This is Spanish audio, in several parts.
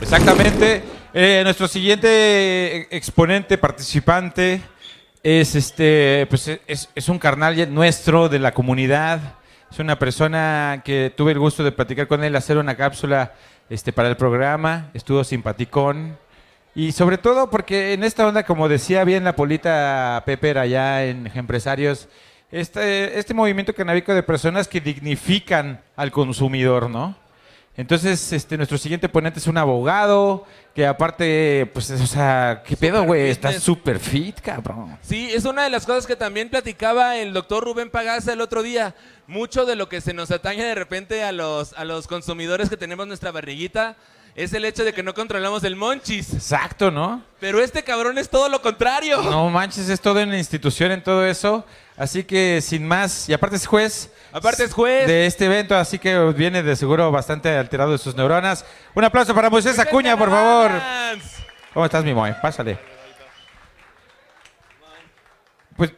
Exactamente. Eh, nuestro siguiente eh, exponente, participante, es este, pues e-, es, un carnal nuestro de la comunidad. Es una persona que tuve el gusto de platicar con él, hacer una cápsula este, para el programa. Estuvo simpaticón. Y sobre todo porque en esta onda, como decía bien la polita Pepper allá en Empresarios, este, este movimiento canábico de personas que dignifican al consumidor, ¿no? Entonces, este, nuestro siguiente ponente es un abogado, que aparte, pues, o sea, qué pedo, güey, está súper fit, cabrón. Sí, es una de las cosas que también platicaba el doctor Rubén pagaza el otro día. Mucho de lo que se nos atañe de repente a los, a los consumidores que tenemos nuestra barriguita es el hecho de que no controlamos el monchis. Exacto, ¿no? Pero este cabrón es todo lo contrario. No manches, es todo en la institución, en todo eso. Así que sin más, y aparte es juez. Aparte es juez. De este evento, así que viene de seguro bastante alterado de sus neuronas. Un aplauso para Moisés Acuña, por favor. ¿Cómo estás, mi Moe? Pásale. Pues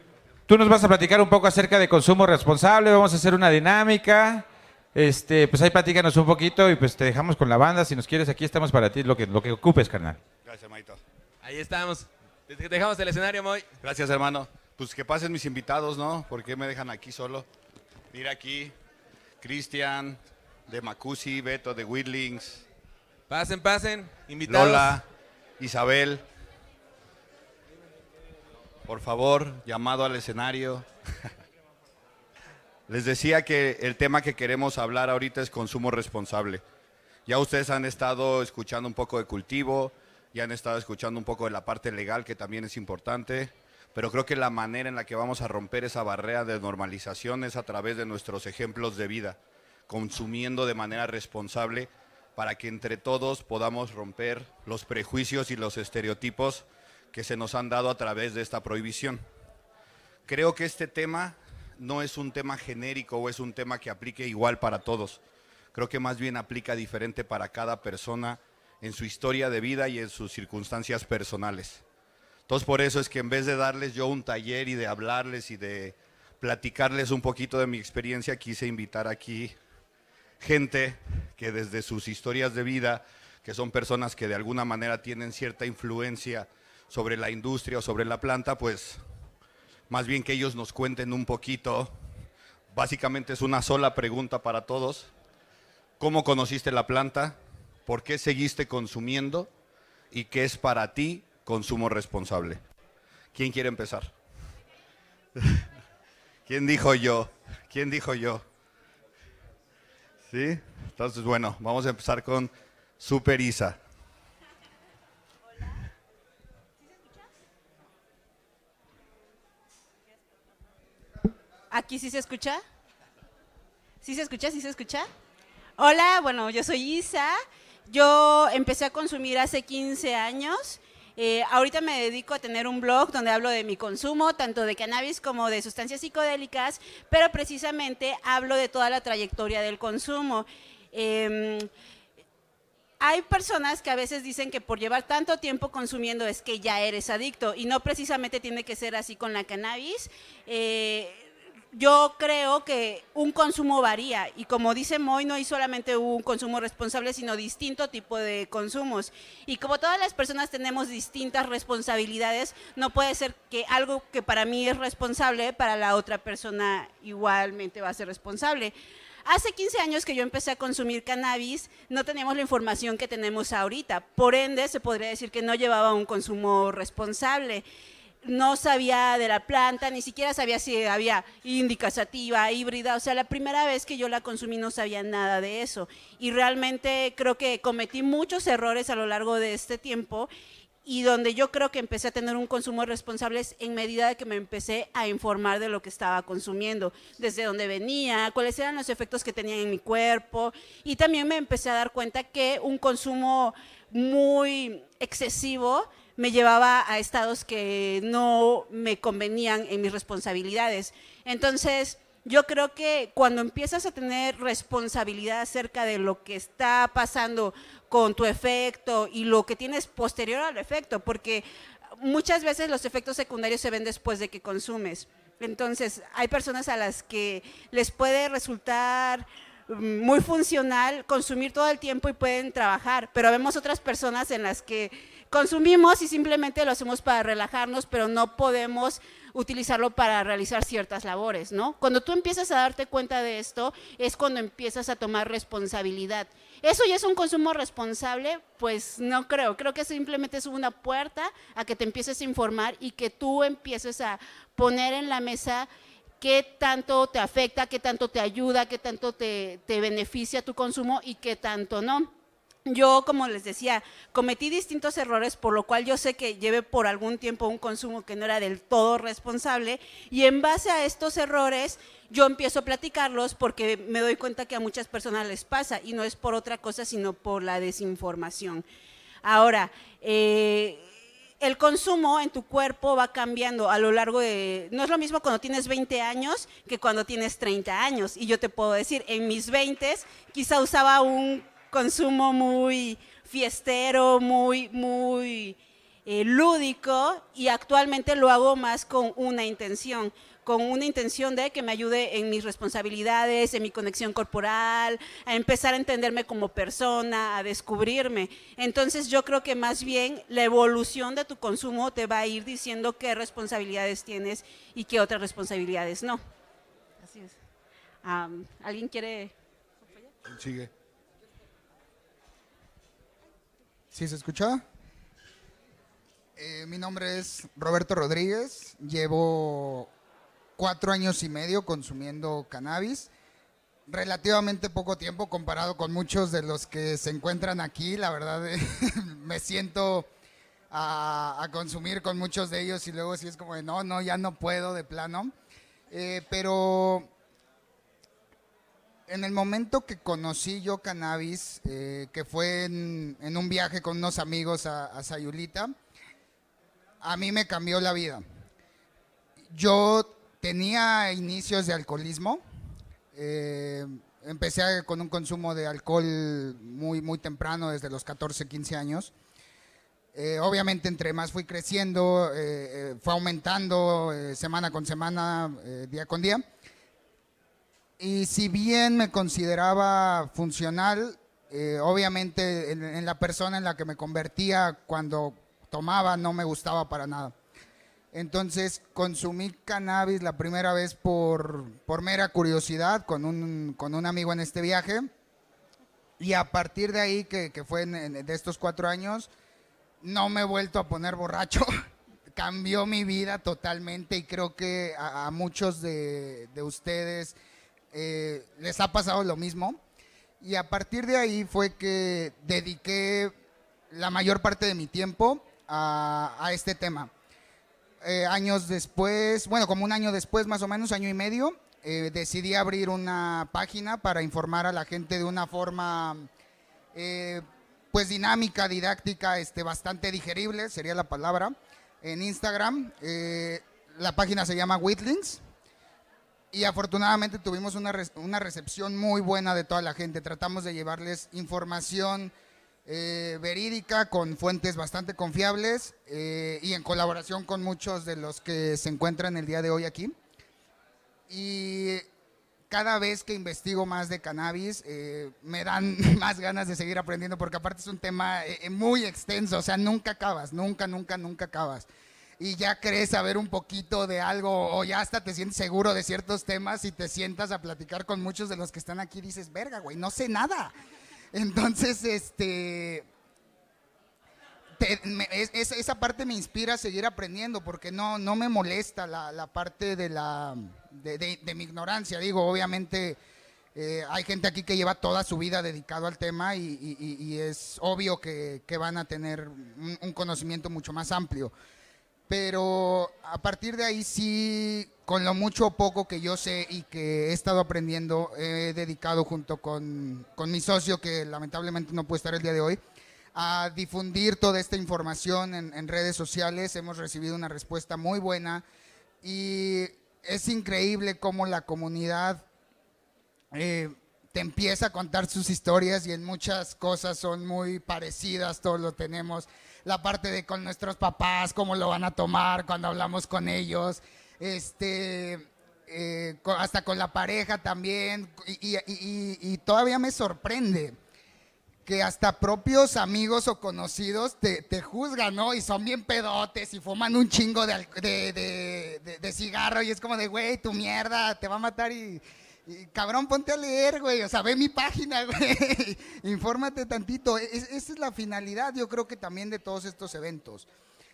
tú nos vas a platicar un poco acerca de consumo responsable, vamos a hacer una dinámica. Este, pues ahí platícanos un poquito y pues te dejamos con la banda. Si nos quieres, aquí estamos para ti, lo que, lo que ocupes, carnal. Gracias, Maito. Ahí estamos. Desde que dejamos el escenario, Moy. Gracias, hermano. Pues que pasen mis invitados, ¿no? Porque me dejan aquí solo? Mira aquí, Cristian, de Macusi, Beto, de Whitlings. Pasen, pasen, invitados. Lola, Isabel. Por favor, llamado al escenario. Les decía que el tema que queremos hablar ahorita es consumo responsable. Ya ustedes han estado escuchando un poco de cultivo, ya han estado escuchando un poco de la parte legal que también es importante, pero creo que la manera en la que vamos a romper esa barrera de normalización es a través de nuestros ejemplos de vida, consumiendo de manera responsable para que entre todos podamos romper los prejuicios y los estereotipos que se nos han dado a través de esta prohibición. Creo que este tema no es un tema genérico o es un tema que aplique igual para todos. Creo que más bien aplica diferente para cada persona en su historia de vida y en sus circunstancias personales. Entonces por eso es que en vez de darles yo un taller y de hablarles y de platicarles un poquito de mi experiencia, quise invitar aquí gente que desde sus historias de vida, que son personas que de alguna manera tienen cierta influencia sobre la industria o sobre la planta, pues más bien que ellos nos cuenten un poquito. Básicamente es una sola pregunta para todos. ¿Cómo conociste la planta? ¿Por qué seguiste consumiendo? ¿Y qué es para ti consumo responsable? ¿Quién quiere empezar? ¿Quién dijo yo? ¿Quién dijo yo? ¿Sí? Entonces, bueno, vamos a empezar con Super Isa. ¿Aquí sí se escucha? ¿Sí se escucha? ¿Sí se escucha? Hola, bueno, yo soy Isa. Yo empecé a consumir hace 15 años. Eh, ahorita me dedico a tener un blog donde hablo de mi consumo, tanto de cannabis como de sustancias psicodélicas, pero precisamente hablo de toda la trayectoria del consumo. Em, hay personas que a veces dicen que por llevar tanto tiempo consumiendo es que ya eres adicto y no precisamente tiene que ser así con la cannabis. Eh, yo creo que un consumo varía y como dice Moy, no hay solamente un consumo responsable, sino distinto tipo de consumos. Y como todas las personas tenemos distintas responsabilidades, no puede ser que algo que para mí es responsable, para la otra persona igualmente va a ser responsable. Hace 15 años que yo empecé a consumir cannabis, no teníamos la información que tenemos ahorita. Por ende, se podría decir que no llevaba un consumo responsable no sabía de la planta, ni siquiera sabía si había índica, sativa, híbrida. O sea, la primera vez que yo la consumí no sabía nada de eso. Y realmente creo que cometí muchos errores a lo largo de este tiempo y donde yo creo que empecé a tener un consumo responsable es en medida de que me empecé a informar de lo que estaba consumiendo, desde dónde venía, cuáles eran los efectos que tenía en mi cuerpo y también me empecé a dar cuenta que un consumo muy excesivo me llevaba a estados que no me convenían en mis responsabilidades. Entonces, yo creo que cuando empiezas a tener responsabilidad acerca de lo que está pasando con tu efecto y lo que tienes posterior al efecto, porque muchas veces los efectos secundarios se ven después de que consumes. Entonces, hay personas a las que les puede resultar mm, muy funcional consumir todo el tiempo y pueden trabajar, pero vemos otras personas en las que consumimos y simplemente lo hacemos para relajarnos, pero no podemos utilizarlo para realizar ciertas labores, ¿no? Cuando tú empiezas a darte cuenta de esto, es cuando empiezas a tomar responsabilidad. ¿Eso ya es un consumo responsable? Pues no creo. Creo que simplemente es una puerta a que te empieces a informar y que tú empieces a poner en la mesa qué tanto te afecta, qué tanto te ayuda, qué tanto te, te beneficia tu consumo y qué tanto no yo, como les decía, cometí distintos errores, por lo cual yo sé que llevé por algún tiempo un consumo que no era del todo responsable. Y en base a estos errores, yo empiezo a platicarlos porque me doy cuenta que a muchas personas les pasa y no es por otra cosa, sino por la desinformación. Ahora, eh, el consumo en tu cuerpo va cambiando a lo largo de... No es lo mismo cuando tienes 20 años que cuando tienes 30 años. Y yo te puedo decir, en mis 20 quizá usaba un consumo muy fiestero, muy, muy eh, lúdico y actualmente lo hago más con una intención con una intención de que me ayude en mis responsabilidades, en mi conexión corporal, a empezar a entenderme como persona, a descubrirme. Entonces yo creo que más bien la evolución de tu consumo te va a ir diciendo qué responsabilidades tienes y qué otras responsabilidades no. Así es. ¿Alguien quiere? Sigue. ¿Sí se escucha? Eh, mi nombre es Roberto Rodríguez, llevo cuatro años y medio consumiendo cannabis, relativamente poco tiempo comparado con muchos de los que se encuentran aquí, la verdad me siento a, consumir con muchos de ellos y luego sí es como de no, no, ya no puedo de plano, eh, pero en el momento que conocí yo cannabis, eh, que fue en, un viaje con unos amigos a, Sayulita, a mí me cambió la vida. Yo tenía inicios de alcoholismo. Eh, empecé con un consumo de alcohol muy, muy temprano, desde los 14, 15 años. Eh, obviamente, entre más fui creciendo, fue aumentando semana con semana, día con día y si bien me consideraba funcional, eh, obviamente en, la persona en la que me convertía cuando tomaba no me gustaba para nada. Entonces consumí cannabis la primera vez por, por mera curiosidad con un, con un amigo en este viaje. Y a partir de ahí, que, que fue de estos cuatro años, no me he vuelto a poner borracho. Cambió mi vida totalmente y creo que a, a muchos de, de ustedes eh, les ha pasado lo mismo. Y a partir de ahí fue que dediqué la mayor parte de mi tiempo a, este tema. Eh, años después, bueno, como un año después más o menos, año y medio, eh, decidí abrir una página para informar a la gente de una forma pues dinámica, didáctica, este, bastante digerible, sería la palabra, en Instagram. la página se llama Whitlings y afortunadamente tuvimos una, una, recepción muy buena de toda la gente. Tratamos de llevarles información eh, verídica con fuentes bastante confiables eh, y en colaboración con muchos de los que se encuentran el día de hoy aquí. Y cada vez que investigo más de cannabis, eh, me dan más ganas de seguir aprendiendo porque aparte es un tema muy extenso, o sea, nunca acabas, nunca, nunca, nunca acabas y ya crees saber un poquito de algo o ya hasta te sientes seguro de ciertos temas y te sientas a platicar con muchos de los que están aquí y dices, verga, güey, no sé nada. Entonces, este, esa parte me inspira a seguir aprendiendo porque no, no me molesta la, la parte de, la, de, mi ignorancia. Digo, obviamente... Eh, hay gente aquí que lleva toda su vida dedicado al tema y, es obvio que, van a tener un conocimiento mucho más amplio pero a partir de ahí sí, con lo mucho o poco que yo sé y que he estado aprendiendo, he dedicado junto con, mi socio, que lamentablemente no puede estar el día de hoy, a difundir toda esta información en, redes sociales. Hemos recibido una respuesta muy buena y es increíble cómo la comunidad eh, te empieza a contar sus historias y en muchas cosas son muy parecidas, todos lo tenemos. La parte de con nuestros papás, cómo lo van a tomar cuando hablamos con ellos, este, eh, hasta con la pareja también. Y, todavía me sorprende que hasta propios amigos o conocidos te, juzgan, ¿no? Y son bien pedotes y fuman un chingo de, de, de, de cigarro y es como de, güey, tu mierda, te va a matar y cabrón, ponte a leer, güey. O sea, ve mi página, güey. Infórmate tantito. Es, esa es la finalidad, yo creo que también de todos estos eventos,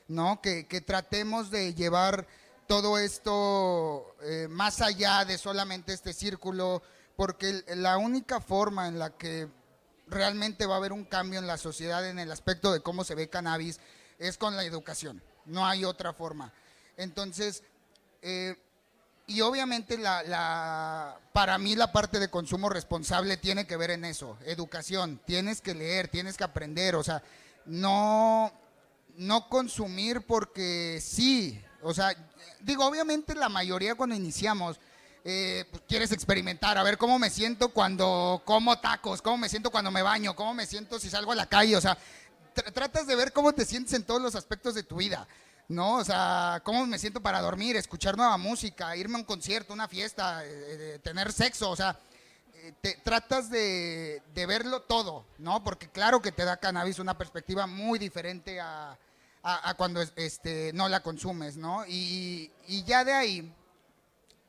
¿no? Que, tratemos de llevar todo esto eh, más allá de solamente este círculo, porque la única forma en la que realmente va a haber un cambio en la sociedad en el aspecto de cómo se ve cannabis es con la educación. No hay otra forma. Entonces, eh, y obviamente la, para mí la parte de consumo responsable tiene que ver en eso, educación, tienes que leer, tienes que aprender, o sea, no, no consumir porque sí, o sea, digo, obviamente la mayoría cuando iniciamos, eh, pues, quieres experimentar, a ver cómo me siento cuando como tacos, cómo me siento cuando me baño, cómo me siento si salgo a la calle, o sea, tratas de ver cómo te sientes en todos los aspectos de tu vida. ¿no? O sea, ¿cómo me siento para dormir, escuchar nueva música, irme a un concierto, una fiesta, eh, eh, tener sexo? O sea, eh, te, tratas de, verlo todo, ¿no? Porque claro que te da cannabis una perspectiva muy diferente a, cuando este, no la consumes, ¿no? Y, ya de ahí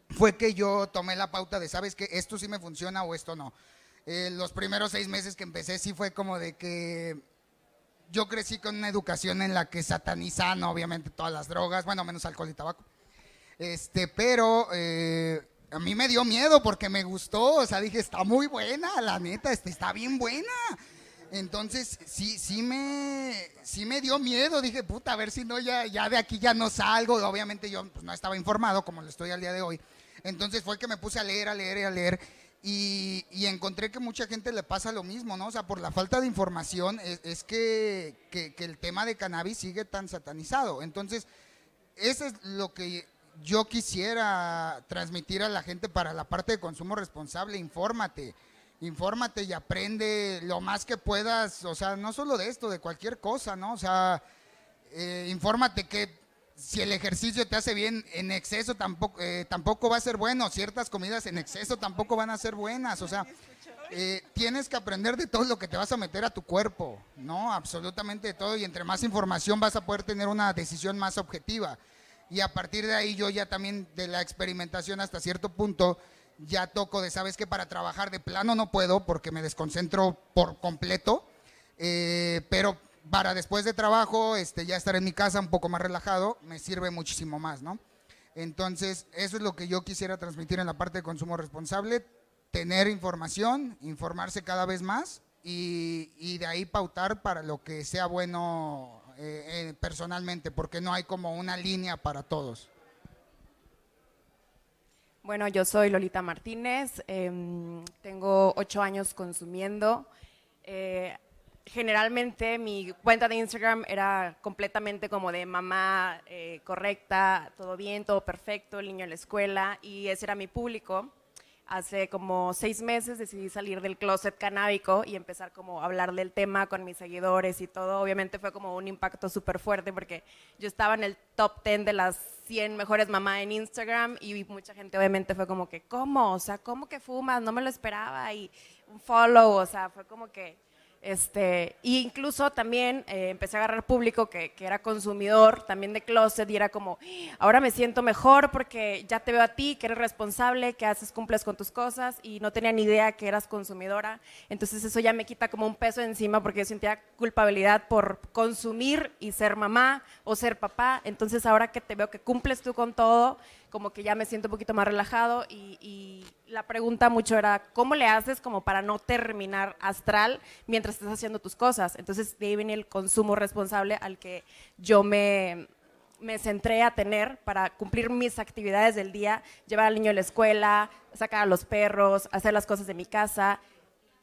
fue que yo tomé la pauta de, ¿sabes qué? Esto sí me funciona o esto no. los primeros seis meses que empecé sí fue como de que yo crecí con una educación en la que satanizan obviamente todas las drogas, bueno, menos alcohol y tabaco. Este, pero eh, a mí me dio miedo porque me gustó, o sea, dije, está muy buena, la neta, este, está bien buena. Entonces, sí, sí me, sí me dio miedo, dije, puta, a ver si no, ya, ya de aquí ya no salgo. obviamente yo pues, no estaba informado como lo estoy al día de hoy. Entonces fue que me puse a leer, a leer y a leer. Y, encontré que mucha gente le pasa lo mismo, ¿no? O sea, por la falta de información e, es, que, el tema de cannabis sigue tan satanizado. Entonces, eso es lo que yo quisiera transmitir a la gente para la parte de consumo responsable. Infórmate, infórmate y aprende lo más que puedas, o sea, no solo de esto, de cualquier cosa, ¿no? O sea, eh, infórmate que si el ejercicio te hace bien en exceso, tampoco, eh, tampoco va a ser bueno. Ciertas comidas en exceso tampoco van a ser buenas. O sea, eh, tienes que aprender de todo lo que te vas a meter a tu cuerpo, ¿no? Absolutamente de todo. Y entre más información vas a poder tener una decisión más objetiva. Y a partir de ahí yo ya también de la experimentación hasta cierto punto ya toco de, sabes que para trabajar de plano no puedo porque me desconcentro por completo, eh, pero para después de trabajo, este, ya estar en mi casa un poco más relajado, me sirve muchísimo más, ¿no? Entonces, eso es lo que yo quisiera transmitir en la parte de consumo responsable, tener información, informarse cada vez más y, de ahí pautar para lo que sea bueno eh, eh, personalmente, porque no hay como una línea para todos. Bueno, yo soy Lolita Martínez, em, tengo ocho años consumiendo. Eh, generalmente mi cuenta de Instagram era completamente como de mamá eh, correcta, todo bien, todo perfecto, el niño en la escuela, y ese era mi público. Hace como seis meses decidí salir del closet canábico y empezar como a hablar del tema con mis seguidores y todo. Obviamente fue como un impacto súper fuerte porque yo estaba en el top 10 de las 100 mejores mamás en Instagram y mucha gente obviamente fue como que, ¿cómo? O sea, ¿cómo que fumas? No me lo esperaba y un follow, o sea, fue como que este, incluso también eh, empecé a agarrar público que, que, era consumidor también de closet y era como, ahora me siento mejor porque ya te veo a ti, que eres responsable, que haces, cumples con tus cosas y no tenía ni idea que eras consumidora. Entonces eso ya me quita como un peso encima porque yo sentía culpabilidad por consumir y ser mamá o ser papá. Entonces ahora que te veo que cumples tú con todo, como que ya me siento un poquito más relajado y, la pregunta mucho era, ¿cómo le haces como para no terminar astral mientras estás haciendo tus cosas? Entonces de ahí viene el consumo responsable al que yo me, me centré a tener para cumplir mis actividades del día, llevar al niño a la escuela, sacar a los perros, hacer las cosas de mi casa,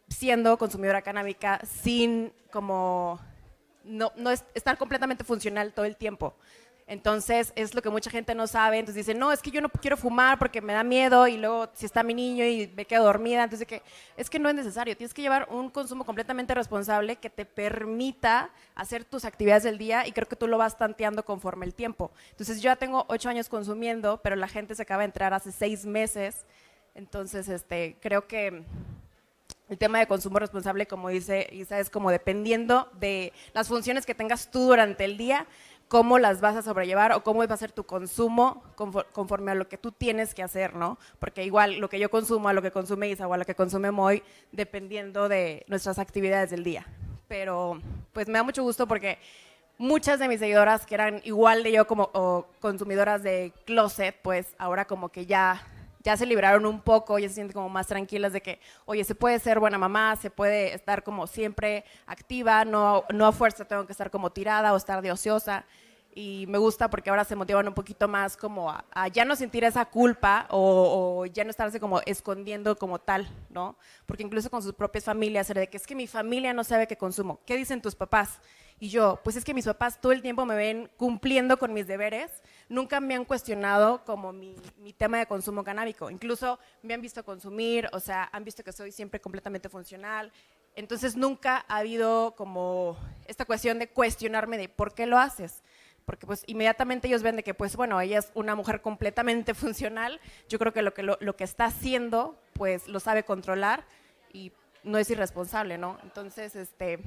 siendo consumidora canábica sin como no estar completamente funcional todo el tiempo. Entonces es lo que mucha gente no sabe. Entonces dicen, no, es que yo no quiero fumar porque me da miedo y luego si está mi niño y me quedo dormida. Entonces es que no es necesario. Tienes que llevar un consumo completamente responsable que te permita hacer tus actividades del día y creo que tú lo vas tanteando conforme el tiempo. Entonces yo ya tengo ocho años consumiendo, pero la gente se acaba de entrar hace seis meses. Entonces este, creo que el tema de consumo responsable, como dice Isa, es como dependiendo de las funciones que tengas tú durante el día, cómo las vas a sobrellevar o cómo va a ser tu consumo conforme a lo que tú tienes que hacer, ¿no? Porque igual lo que yo consumo a lo que consume Isa o a lo que consume Moy, dependiendo de nuestras actividades del día. Pero pues me da mucho gusto porque muchas de mis seguidoras que eran igual de yo como consumidoras de closet, pues ahora como que ya ya se liberaron un poco, ya se sienten como más tranquilas de que, oye, se puede ser buena mamá, se puede estar como siempre activa, no, no a fuerza tengo que estar como tirada o estar de ociosa. Y me gusta porque ahora se motivan un poquito más como a, ya no sentir esa culpa o, ya no estarse como escondiendo como tal, ¿no? Porque incluso con sus propias familias, era de que es que mi familia no sabe qué consumo. ¿Qué dicen tus papás? Y yo, pues es que mis papás todo el tiempo me ven cumpliendo con mis deberes nunca me han cuestionado como mi, tema de consumo canábico. Incluso me han visto consumir, o sea, han visto que soy siempre completamente funcional. Entonces nunca ha habido como esta cuestión de cuestionarme de por qué lo haces. Porque pues inmediatamente ellos ven de que pues bueno, ella es una mujer completamente funcional. Yo creo que lo que, lo, que está haciendo pues lo sabe controlar y no es irresponsable, ¿no? Entonces, este,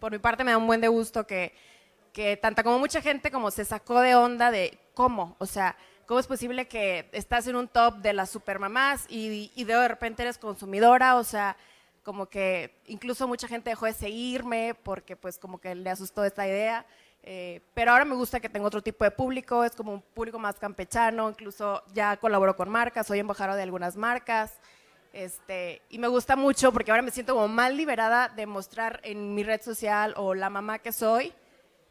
por mi parte me da un buen de gusto que que tanta como mucha gente como se sacó de onda de cómo, o sea, ¿Cómo es posible que estás en un top de las supermamás y, y de repente eres consumidora? O sea, como que incluso mucha gente dejó de seguirme porque pues como que le asustó esta idea. Eh, pero ahora me gusta que tengo otro tipo de público, es como un público más campechano, incluso ya colaboro con marcas, soy embajadora de algunas marcas. Este, y me gusta mucho porque ahora me siento como más liberada de mostrar en mi red social o la mamá que soy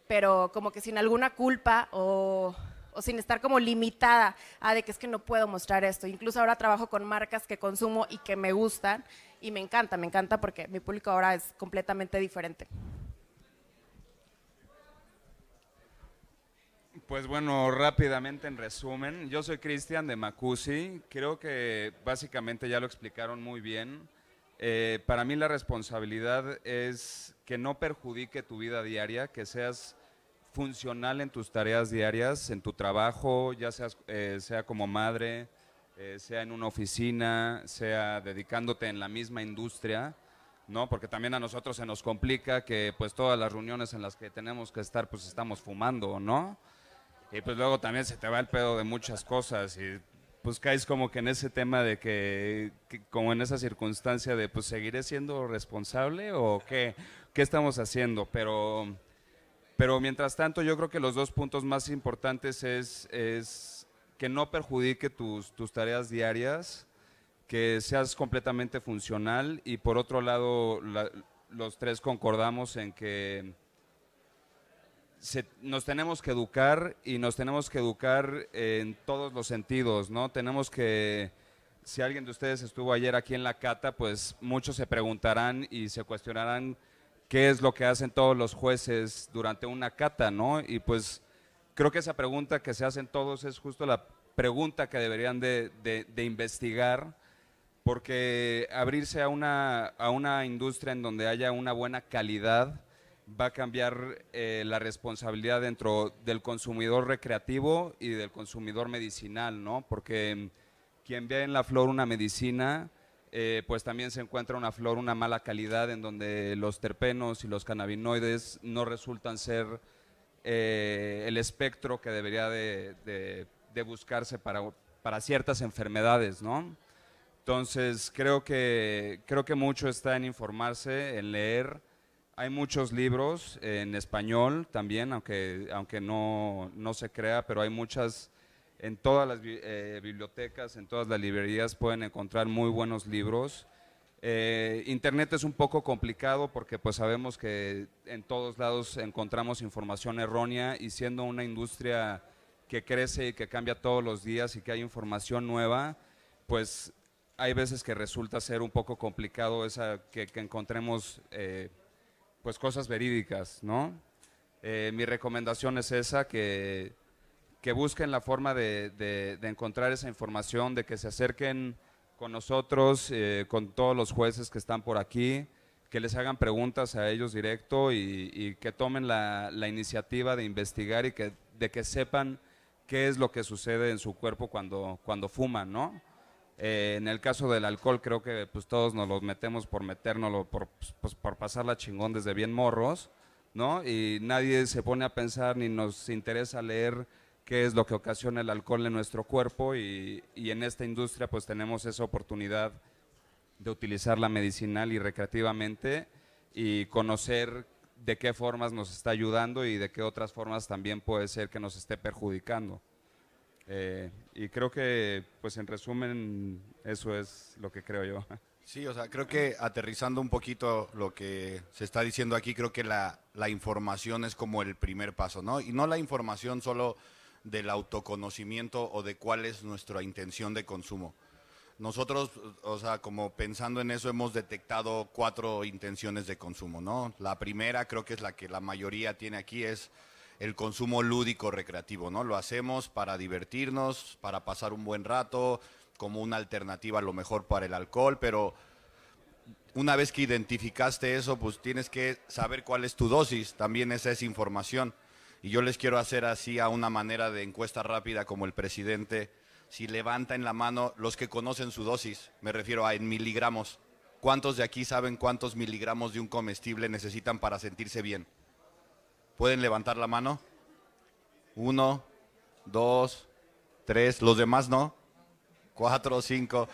pero como que sin alguna culpa o, sin estar como limitada a de que es que no puedo mostrar esto. Incluso ahora trabajo con marcas que consumo y que me gustan y me encanta, me encanta porque mi público ahora es completamente diferente. Pues bueno, rápidamente en resumen, yo soy Cristian de Macusi, creo que básicamente ya lo explicaron muy bien. Eh, para mí la responsabilidad es que no perjudique tu vida diaria, que seas funcional en tus tareas diarias, en tu trabajo, ya seas, eh, sea como madre, eh, sea en una oficina, sea dedicándote en la misma industria, ¿no? Porque también a nosotros se nos complica que pues todas las reuniones en las que tenemos que estar pues estamos fumando, ¿no? Y pues luego también se te va el pedo de muchas cosas y pues caes como que en ese tema de que, que, como en esa circunstancia de pues seguiré siendo responsable o qué, qué estamos haciendo, pero pero mientras tanto yo creo que los dos puntos más importantes es, es que no perjudique tus, tareas diarias, que seas completamente funcional y por otro lado los tres concordamos en que nos tenemos que educar y nos tenemos que educar en todos los sentidos, ¿no? Tenemos que, si alguien de ustedes estuvo ayer aquí en la cata, pues muchos se preguntarán y se cuestionarán qué es lo que hacen todos los jueces durante una cata, ¿no? Y pues creo que esa pregunta que se hacen todos es justo la pregunta que deberían de, investigar, porque abrirse a una, a una industria en donde haya una buena calidad va a cambiar eh, la responsabilidad dentro del consumidor recreativo y del consumidor medicinal, ¿no? Porque mm, quien ve en la flor una medicina eh, pues también se encuentra una flor, una mala calidad en donde los terpenos y los cannabinoides no resultan ser eh, el espectro que debería de, buscarse para, ciertas enfermedades, Entonces, creo que, creo que mucho está en informarse, en leer. Hay muchos libros en español también, aunque, aunque no se crea, pero hay muchas en todas las eh, bibliotecas, en todas las librerías pueden encontrar muy buenos libros. Eh, Internet es un poco complicado porque pues sabemos que en todos lados encontramos información errónea y siendo una industria que crece y que cambia todos los días y que hay información nueva, pues hay veces que resulta ser un poco complicado que, encontremos eh, pues cosas verídicas, ¿no? mi recomendación es esa, que que busquen la forma de, encontrar esa información, de que se acerquen con nosotros, eh, con todos los jueces que están por aquí, que les hagan preguntas a ellos directo y, que tomen la, iniciativa de investigar y que, de que sepan qué es lo que sucede en su cuerpo cuando, cuando fuman, eh, en el caso del alcohol creo que pues, todos nos lo metemos por meternos, por, pues, por pasarla chingón desde bien morros, ¿no? Y nadie se pone a pensar ni nos interesa leer qué es lo que ocasiona el alcohol en nuestro cuerpo y, en esta industria pues tenemos esa oportunidad de utilizarla medicinal y recreativamente y conocer de qué formas nos está ayudando y de qué otras formas también puede ser que nos esté perjudicando. Eh, y creo que, pues en resumen, eso es lo que creo yo. Sí, o sea, creo que aterrizando un poquito lo que se está diciendo aquí, creo que la, la información es como el primer paso, ¿no? Y no la información solo del autoconocimiento o de cuál es nuestra intención de consumo. Nosotros, o sea, como pensando en eso, hemos detectado cuatro intenciones de consumo, ¿no? La primera, creo que es la que la mayoría tiene aquí, es el consumo lúdico recreativo, ¿no? Lo hacemos para divertirnos, para pasar un buen rato, como una alternativa a lo mejor para el alcohol, pero una vez que identificaste eso, pues tienes que saber cuál es tu dosis, también esa es información. Y yo les quiero hacer así a una manera de encuesta rápida como el presidente. Si levanta en la mano los que conocen su dosis, me refiero a en miligramos. ¿Cuántos de aquí saben cuántos miligramos de un comestible necesitan para sentirse bien? ¿Pueden levantar la mano? Uno, dos, tres. ¿Los demás no? Cuatro, cinco.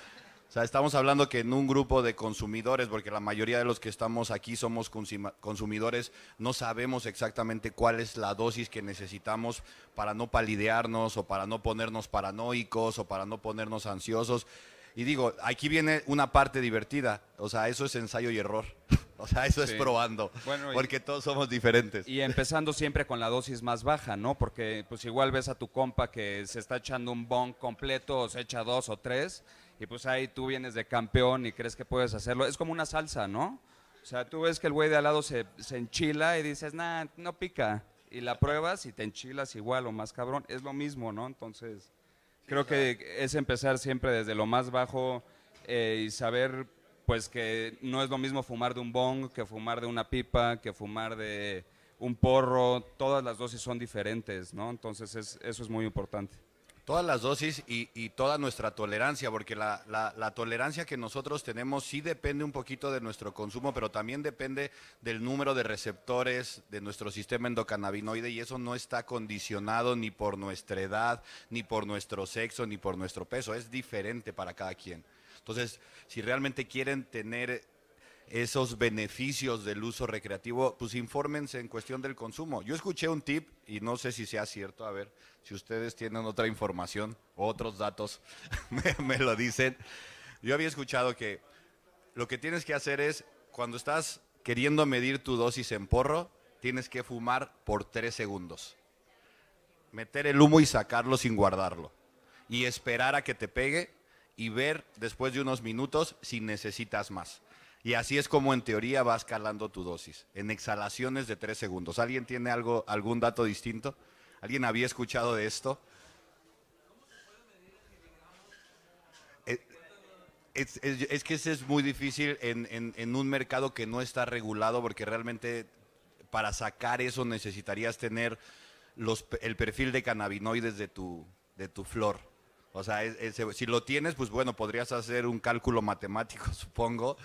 O sea, estamos hablando que en un grupo de consumidores, porque la mayoría de los que estamos aquí somos consumidores, no sabemos exactamente cuál es la dosis que necesitamos para no palidearnos o para no ponernos paranoicos o para no ponernos ansiosos. Y digo, aquí viene una parte divertida, o sea, eso es ensayo y error. O sea, eso es probando, porque todos somos diferentes. Y empezando siempre con la dosis más baja, ¿no? Porque pues igual ves a tu compa que se está echando un bong completo, o se echa dos o tres, y pues ahí tú vienes de campeón y crees que puedes hacerlo. Es como una salsa, ¿no? O sea, tú ves que el güey de al lado se, enchila y dices, nah, no pica. Y la pruebas y te enchilas igual o más cabrón. Es lo mismo, ¿no? Entonces, creo que es empezar siempre desde lo más bajo eh, y saber pues que no es lo mismo fumar de un bong que fumar de una pipa, que fumar de un porro, todas las dosis son diferentes, ¿no? Entonces eso es muy importante. Todas las dosis y, toda nuestra tolerancia, porque la, la, tolerancia que nosotros tenemos sí depende un poquito de nuestro consumo, pero también depende del número de receptores de nuestro sistema endocannabinoide y eso no está condicionado ni por nuestra edad, ni por nuestro sexo, ni por nuestro peso. Es diferente para cada quien. Entonces, si realmente quieren tener esos beneficios del uso recreativo, pues infórmense en cuestión del consumo. Yo escuché un tip, y no sé si sea cierto, a ver, si ustedes tienen otra información, otros datos, me, lo dicen. Yo había escuchado que lo que tienes que hacer es, cuando estás queriendo medir tu dosis en porro, tienes que fumar por tres segundos. Meter el humo y sacarlo sin guardarlo. Y esperar a que te pegue y ver después de unos minutos si necesitas más. Y así es como en teoría vas escalando tu dosis, en exhalaciones de tres segundos. ¿Alguien tiene algo, algún dato distinto? ¿Alguien había escuchado de esto? Eh, es, es, que ese es muy difícil en, un mercado que no está regulado porque realmente para sacar eso necesitarías tener los, el perfil de cannabinoides de tu, de tu flor. O sea, si lo tienes, pues bueno, podrías hacer un cálculo matemático, supongo,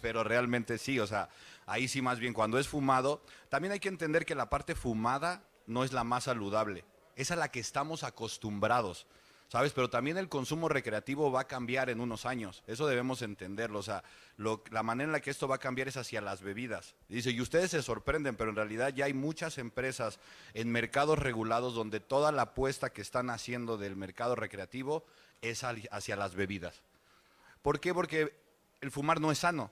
pero realmente sí, o sea, ahí sí más bien cuando es fumado, también hay que entender que la parte fumada no es la más saludable. Es a la que estamos acostumbrados. ¿sabes? Pero también el consumo recreativo va a cambiar en unos años. Eso debemos entenderlo. O sea, la manera en la que esto va a cambiar es hacia las bebidas. Dice, y ustedes se sorprenden, pero en realidad ya hay muchas empresas en mercados regulados donde toda la apuesta que están haciendo del mercado recreativo es hacia las bebidas. ¿Por qué? Porque el fumar no es sano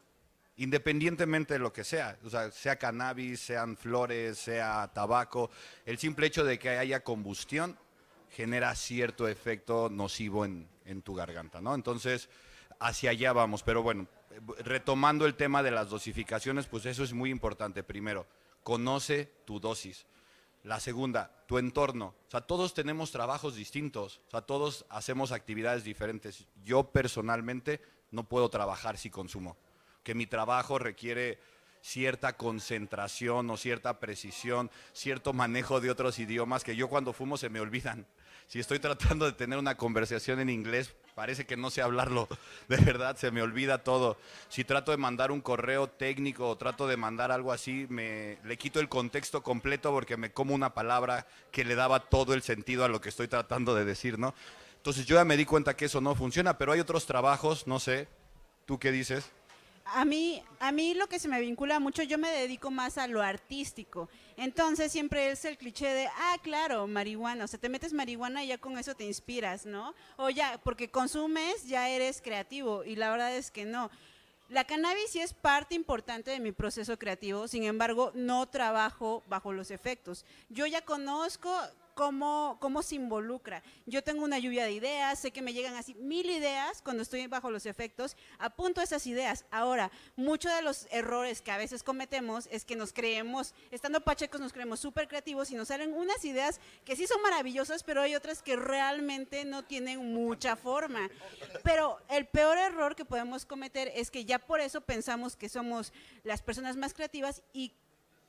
independientemente de lo que sea, o sea, sea cannabis, sean flores, sea tabaco, el simple hecho de que haya combustión genera cierto efecto nocivo en, en tu garganta, ¿no? Entonces, hacia allá vamos, pero bueno, retomando el tema de las dosificaciones, pues eso es muy importante. Primero, conoce tu dosis. La segunda, tu entorno. O sea, todos tenemos trabajos distintos, o sea, todos hacemos actividades diferentes. Yo personalmente no puedo trabajar si consumo que mi trabajo requiere cierta concentración o cierta precisión, cierto manejo de otros idiomas que yo cuando fumo se me olvidan. Si estoy tratando de tener una conversación en inglés, parece que no sé hablarlo. De verdad, se me olvida todo. Si trato de mandar un correo técnico o trato de mandar algo así, me le quito el contexto completo porque me como una palabra que le daba todo el sentido a lo que estoy tratando de decir, ¿no? Entonces yo ya me di cuenta que eso no funciona, pero hay otros trabajos, no sé, ¿tú qué dices? a mí, a mí lo que se me vincula mucho, yo me dedico más a lo artístico. Entonces siempre es el cliché de, ah, claro, marihuana. O sea, te metes marihuana y ya con eso te inspiras, ¿no? O ya, porque consumes, ya eres creativo. Y la verdad es que no. La cannabis sí es parte importante de mi proceso creativo, sin embargo, no trabajo bajo los efectos. Yo ya conozco cómo, cómo se involucra. Yo tengo una lluvia de ideas, sé que me llegan así mil ideas cuando estoy bajo los efectos, apunto esas ideas. Ahora, muchos de los errores que a veces cometemos es que nos creemos, estando pachecos nos creemos súper creativos y nos salen unas ideas que sí son maravillosas, pero hay otras que realmente no tienen mucha forma. Pero el peor error que podemos cometer es que ya por eso pensamos que somos las personas más creativas y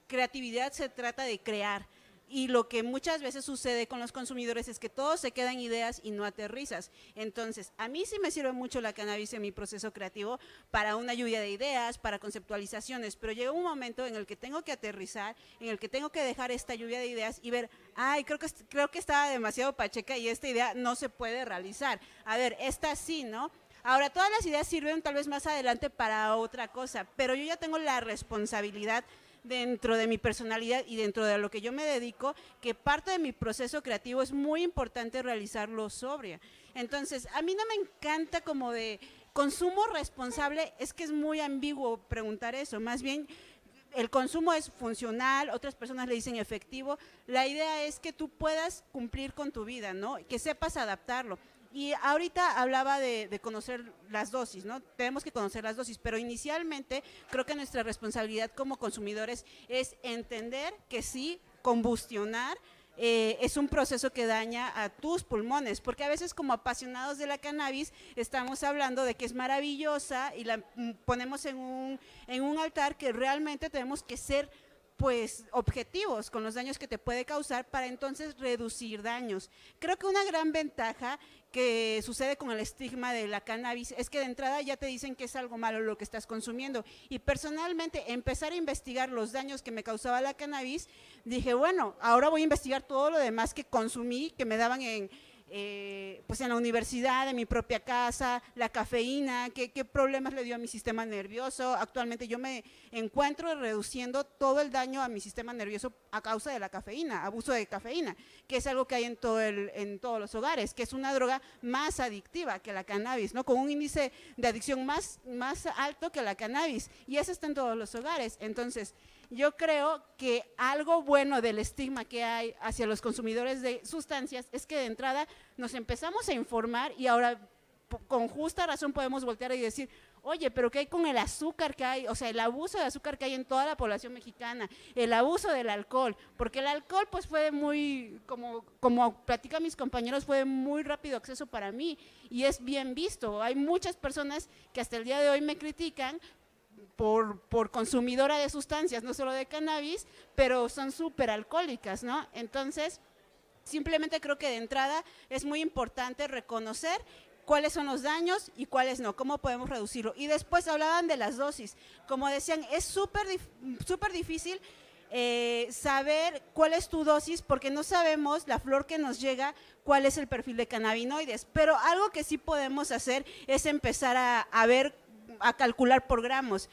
creatividad se trata de crear y lo que muchas veces sucede con los consumidores es que todos se quedan ideas y no aterrizas. Entonces, a mí sí me sirve mucho la cannabis en mi proceso creativo para una lluvia de ideas, para conceptualizaciones, pero llega un momento en el que tengo que aterrizar, en el que tengo que dejar esta lluvia de ideas y ver, ay, creo que, creo que estaba demasiado pacheca y esta idea no se puede realizar. A ver, esta sí, ¿no? Ahora, todas las ideas sirven tal vez más adelante para otra cosa, pero yo ya tengo la responsabilidad dentro de mi personalidad y dentro de lo que yo me dedico, que parte de mi proceso creativo es muy importante realizarlo sobria. Entonces, a mí no me encanta como de consumo responsable, es que es muy ambiguo preguntar eso, más bien el consumo es funcional, otras personas le dicen efectivo. La idea es que tú puedas cumplir con tu vida, ¿no? Que sepas adaptarlo. Y ahorita hablaba de, conocer las dosis, ¿no? Tenemos que conocer las dosis, pero inicialmente creo que nuestra responsabilidad como consumidores es entender que sí, combustionar. Eh, es un proceso que daña a tus pulmones, porque a veces como apasionados de la cannabis estamos hablando de que es maravillosa y la mm, ponemos en un, en un altar que realmente tenemos que ser pues objetivos con los daños que te puede causar para entonces reducir daños. Creo que una gran ventaja que sucede con el estigma de la cannabis es que de entrada ya te dicen que es algo malo lo que estás consumiendo. Y personalmente, empezar a investigar los daños que me causaba la cannabis, dije, bueno, ahora voy a investigar todo lo demás que consumí, que me daban en eh, pues en la universidad, en mi propia casa, la cafeína, qué, problemas le dio a mi sistema nervioso. Actualmente yo me encuentro reduciendo todo el daño a mi sistema nervioso a causa de la cafeína, abuso de cafeína, que es algo que hay en, todo el, en todos los hogares, que es una droga más adictiva que la cannabis, ¿no? con un índice de adicción más, más alto que la cannabis. Y eso está en todos los hogares. Entonces, yo creo que algo bueno del estigma que hay hacia los consumidores de sustancias es que de entrada nos empezamos a informar y ahora con justa razón podemos voltear y decir, oye, pero ¿qué hay con el azúcar que hay? O sea, el abuso de azúcar que hay en toda la población mexicana, el abuso del alcohol, porque el alcohol pues fue muy, como, como platican mis compañeros, fue muy rápido acceso para mí y es bien visto. Hay muchas personas que hasta el día de hoy me critican por, por consumidora de sustancias, no solo de cannabis, pero son súper alcohólicas, ¿no? Entonces, simplemente creo que de entrada es muy importante reconocer cuáles son los daños y cuáles no, cómo podemos reducirlo. Y después hablaban de las dosis. Como decían, es súper super difícil eh, saber cuál es tu dosis porque no sabemos la flor que nos llega, cuál es el perfil de cannabinoides. Pero algo que sí podemos hacer es empezar a ver a calcular por gramos.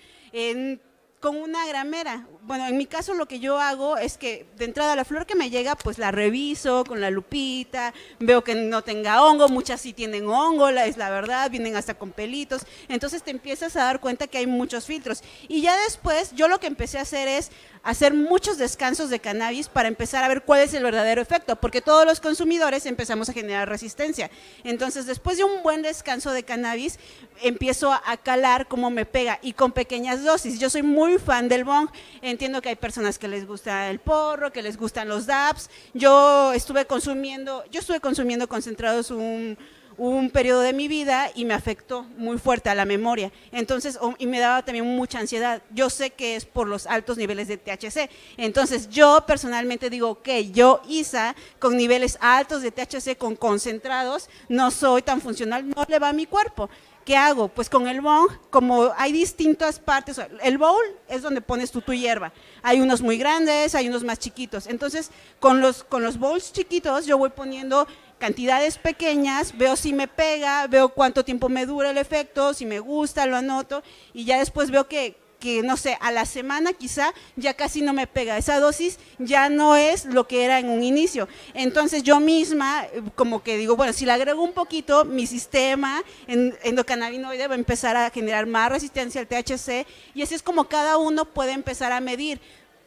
con una gramera. Bueno, en mi caso lo que yo hago es que de entrada la flor que me llega, pues la reviso con la lupita, veo que no tenga hongo, muchas sí tienen hongo, es la verdad, vienen hasta con pelitos, entonces te empiezas a dar cuenta que hay muchos filtros. Y ya después yo lo que empecé a hacer es hacer muchos descansos de cannabis para empezar a ver cuál es el verdadero efecto, porque todos los consumidores empezamos a generar resistencia. Entonces, después de un buen descanso de cannabis, empiezo a calar cómo me pega y con pequeñas dosis. Yo soy muy fan del bong, entiendo que hay personas que les gusta el porro, que les gustan los dabs. Yo estuve consumiendo, yo estuve consumiendo concentrados un un periodo de mi vida y me afectó muy fuerte a la memoria. Entonces, oh, y me daba también mucha ansiedad. Yo sé que es por los altos niveles de THC. Entonces, yo personalmente digo que yo, Isa, con niveles altos de THC, con concentrados, no soy tan funcional, no le va a mi cuerpo. ¿Qué hago? Pues con el bong, como hay distintas partes, el bowl es donde pones tu, hierba. Hay unos muy grandes, hay unos más chiquitos. Entonces, con los, con los bowls chiquitos yo voy poniendo cantidades pequeñas, veo si me pega, veo cuánto tiempo me dura el efecto, si me gusta, lo anoto y ya después veo que, que no sé, a la semana quizá ya casi no me pega. Esa dosis ya no es lo que era en un inicio. Entonces yo misma como que digo, bueno, si le agrego un poquito, mi sistema endocannabinoide va a empezar a generar más resistencia al THC y así es como cada uno puede empezar a medir.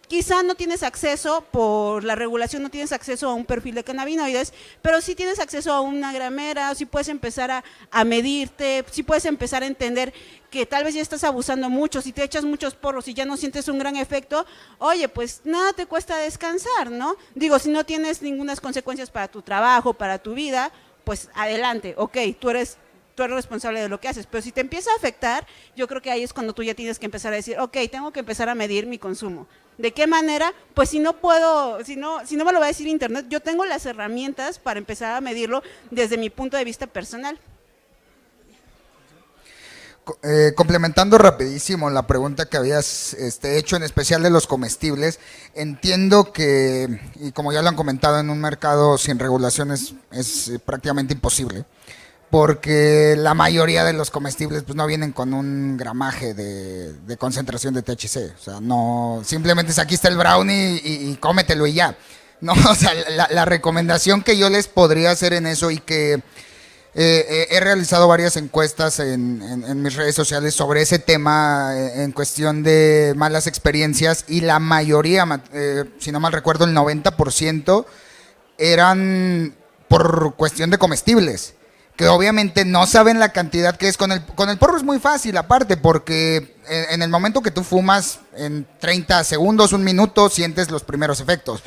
Quizá no tienes acceso, por la regulación no tienes acceso a un perfil de cannabinoides, pero sí tienes acceso a una gramera, si puedes empezar a, medirte, si puedes empezar a entender que tal vez ya estás abusando mucho, si te echas muchos porros y ya no sientes un gran efecto, oye, pues nada te cuesta descansar, ¿no? Digo, si no tienes ninguna consecuencias para tu trabajo, para tu vida, pues adelante, ok, tú eres tú eres responsable de lo que haces, pero si te empieza a afectar, yo creo que ahí es cuando tú ya tienes que empezar a decir, ok, tengo que empezar a medir mi consumo. ¿De qué manera? Pues si no puedo, si no, si no me lo va a decir Internet, yo tengo las herramientas para empezar a medirlo desde mi punto de vista personal. Eh, complementando rapidísimo la pregunta que habías este, hecho, en especial de los comestibles, entiendo que, y como ya lo han comentado, en un mercado sin regulaciones es eh, prácticamente imposible porque la mayoría de los comestibles pues, no vienen con un gramaje de, concentración de THC. O sea, no, simplemente es aquí está el brownie y, cómetelo y ya. No, o sea, la, recomendación que yo les podría hacer en eso y que eh, eh, he realizado varias encuestas en, mis redes sociales sobre ese tema eh, en cuestión de malas experiencias y la mayoría, si no mal recuerdo, el 90% eran por cuestión de comestibles que obviamente no saben la cantidad que es. Con el, con el porro es muy fácil, aparte, porque eh, en, el momento que tú fumas, en 30 segundos, un minuto, sientes los primeros efectos.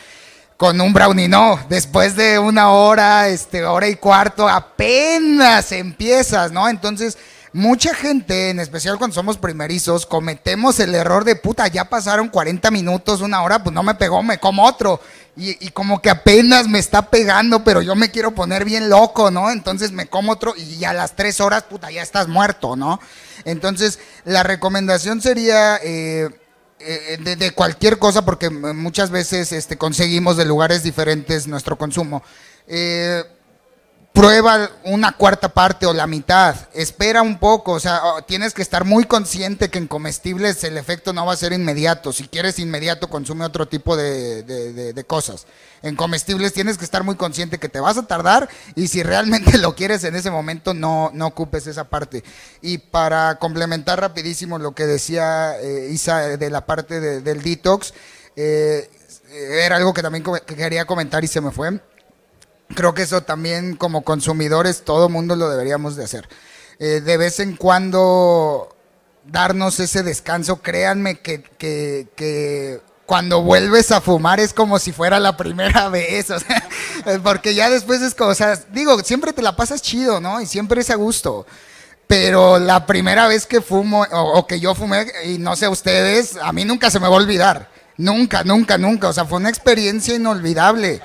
Con un brownie no, después de una hora, este, hora y cuarto, apenas empiezas, ¿no? Entonces, mucha gente, en especial cuando somos primerizos, cometemos el error de puta, ya pasaron 40 minutos, una hora, pues no me pegó, me como otro. Y, como que apenas me está pegando, pero yo me quiero poner bien loco, ¿no? Entonces me como otro y a las tres horas, puta, ya estás muerto, ¿no? Entonces, la recomendación sería... Eh, eh de, cualquier cosa, porque muchas veces este, conseguimos de lugares diferentes nuestro consumo. Eh, prueba una cuarta parte o la mitad, espera un poco, o sea, oh, tienes que estar muy consciente que en comestibles el efecto no va a ser inmediato, si quieres inmediato consume otro tipo de, cosas. En comestibles tienes que estar muy consciente que te vas a tardar y si realmente lo quieres en ese momento no, no ocupes esa parte. Y para complementar rapidísimo lo que decía eh, Isa eh, de la parte del detox, eh, era algo que también quería comentar y se me fue Creo que eso también como consumidores todo mundo lo deberíamos de hacer. Eh, de vez en cuando darnos ese descanso, créanme que, cuando vuelves a fumar es como si fuera la primera vez, porque ya después es como, digo, siempre te la pasas chido, ¿no? Y siempre es a gusto. Pero la primera vez que fumo, o, que yo fumé, y no sé ustedes, a mí nunca se me va a olvidar. Nunca, nunca, nunca. O sea, fue una experiencia inolvidable.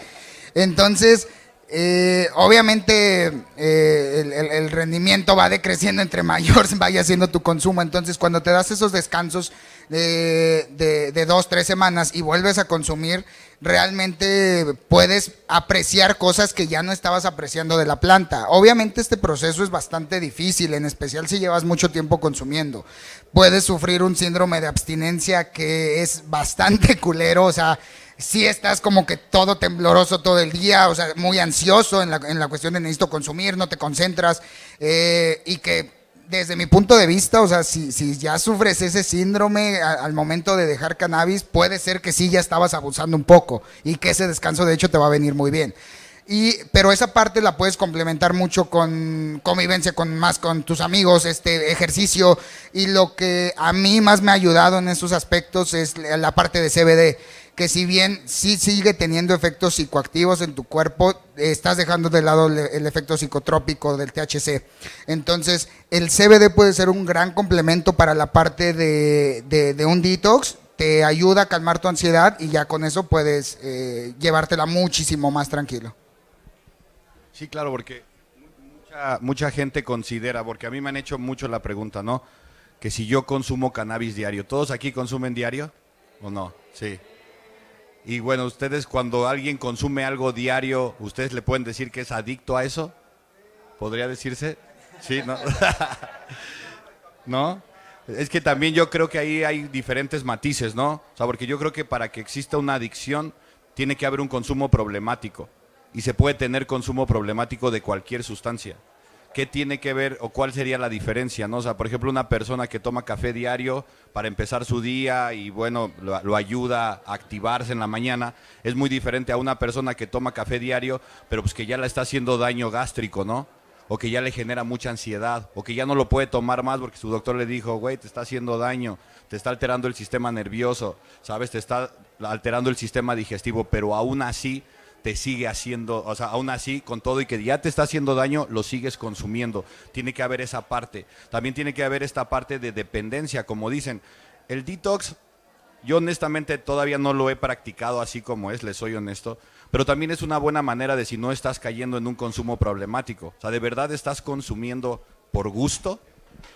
Entonces, eh, obviamente eh, el, rendimiento va decreciendo entre mayor vaya siendo tu consumo. Entonces, cuando te das esos descansos de, de, de, dos, tres semanas y vuelves a consumir, realmente puedes apreciar cosas que ya no estabas apreciando de la planta. Obviamente este proceso es bastante difícil, en especial si llevas mucho tiempo consumiendo. Puedes sufrir un síndrome de abstinencia que es bastante culero, o sea si estás como que todo tembloroso todo el día, o sea, muy ansioso en la, cuestión de necesito consumir, no te concentras, eh, y que desde mi punto de vista, o sea, si, ya sufres ese síndrome al, momento de dejar cannabis, puede ser que sí ya estabas abusando un poco y que ese descanso de hecho te va a venir muy bien. Y, pero esa parte la puedes complementar mucho con convivencia con más con tus amigos, este ejercicio y lo que a mí más me ha ayudado en esos aspectos es la parte de CBD que si bien sí sigue teniendo efectos psicoactivos en tu cuerpo, estás dejando de lado el, efecto psicotrópico del THC. Entonces, el CBD puede ser un gran complemento para la parte de, un detox, te ayuda a calmar tu ansiedad y ya con eso puedes eh, llevártela muchísimo más tranquilo. Sí, claro, porque mucha, mucha gente considera, porque a mí me han hecho mucho la pregunta, ¿no? Que si yo consumo cannabis diario, ¿todos aquí consumen diario o no? Sí. Y bueno, ustedes cuando alguien consume algo diario, ¿ustedes le pueden decir que es adicto a eso? ¿Podría decirse? Sí, ¿no? ¿No? Es que también yo creo que ahí hay diferentes matices, ¿no? O sea, porque yo creo que para que exista una adicción tiene que haber un consumo problemático. Y se puede tener consumo problemático de cualquier sustancia. ¿qué tiene que ver o cuál sería la diferencia? ¿no? O sea, por ejemplo, una persona que toma café diario para empezar su día y bueno, lo, ayuda a activarse en la mañana, es muy diferente a una persona que toma café diario, pero pues que ya le está haciendo daño gástrico, ¿no? O que ya le genera mucha ansiedad, o que ya no lo puede tomar más porque su doctor le dijo, güey, te está haciendo daño, te está alterando el sistema nervioso, ¿sabes? Te está alterando el sistema digestivo, pero aún así te sigue haciendo, o sea, aún así, con todo y que ya te está haciendo daño, lo sigues consumiendo. Tiene que haber esa parte. También tiene que haber esta parte de dependencia, como dicen. El detox, yo honestamente todavía no lo he practicado así como es, les soy honesto, pero también es una buena manera de si no estás cayendo en un consumo problemático. O sea, de verdad estás consumiendo por gusto,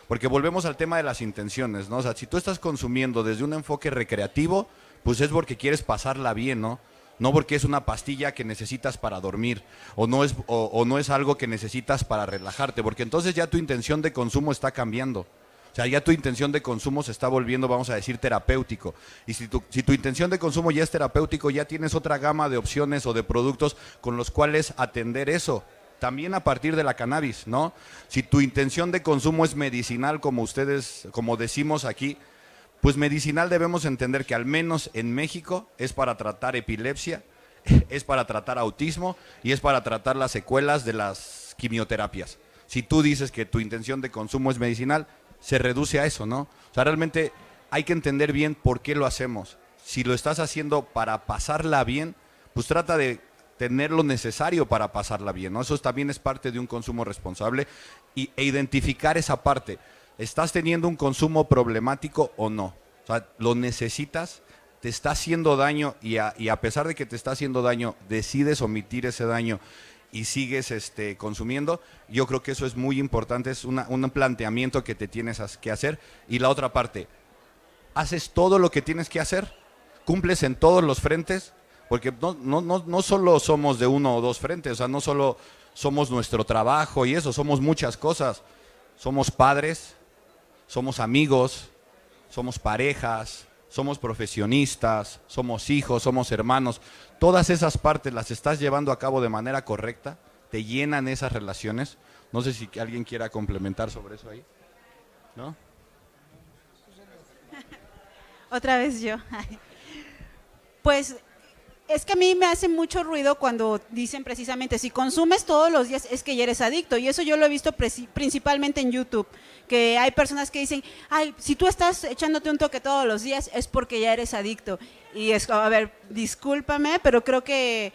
porque volvemos al tema de las intenciones, ¿no? O sea, si tú estás consumiendo desde un enfoque recreativo, pues es porque quieres pasarla bien, ¿no? no porque es una pastilla que necesitas para dormir o no es, o, no es algo que necesitas para relajarte, porque entonces ya tu intención de consumo está cambiando. O sea, ya tu intención de consumo se está volviendo, vamos a decir, terapéutico. Y si tu, si tu intención de consumo ya es terapéutico, ya tienes otra gama de opciones o de productos con los cuales atender eso. También a partir de la cannabis, ¿no? Si tu intención de consumo es medicinal, como ustedes, como decimos aquí, pues medicinal debemos entender que al menos en México es para tratar epilepsia, es para tratar autismo y es para tratar las secuelas de las quimioterapias. Si tú dices que tu intención de consumo es medicinal, se reduce a eso, ¿no? O sea, realmente hay que entender bien por qué lo hacemos. Si lo estás haciendo para pasarla bien, pues trata de tener lo necesario para pasarla bien, ¿no? Eso también es parte de un consumo responsable e identificar esa parte. ¿Estás teniendo un consumo problemático o no? O sea, ¿lo necesitas? ¿Te está haciendo daño? Y a, pesar de que te está haciendo daño, decides omitir ese daño y sigues este, consumiendo, yo creo que eso es muy importante, es un planteamiento que te tienes que hacer. Y la otra parte, haces todo lo que tienes que hacer, cumples en todos los frentes, porque no, no, no solo somos de uno o dos frentes, o sea, no solo somos nuestro trabajo y eso, somos muchas cosas. Somos padres, somos amigos, somos parejas, somos profesionistas, somos hijos, somos hermanos. Todas esas partes las estás llevando a cabo de manera correcta, te llenan esas relaciones. No sé si alguien quiera complementar sobre eso ahí. ¿No? Otra vez yo. Pues es que a mí me hace mucho ruido cuando dicen precisamente, si consumes todos los días es que ya eres adicto. Y eso yo lo he visto principalmente en YouTube, que hay personas que dicen, ay, si tú estás echándote un toque todos los días es porque ya eres adicto. Y es, a ver, discúlpame, pero creo que eh,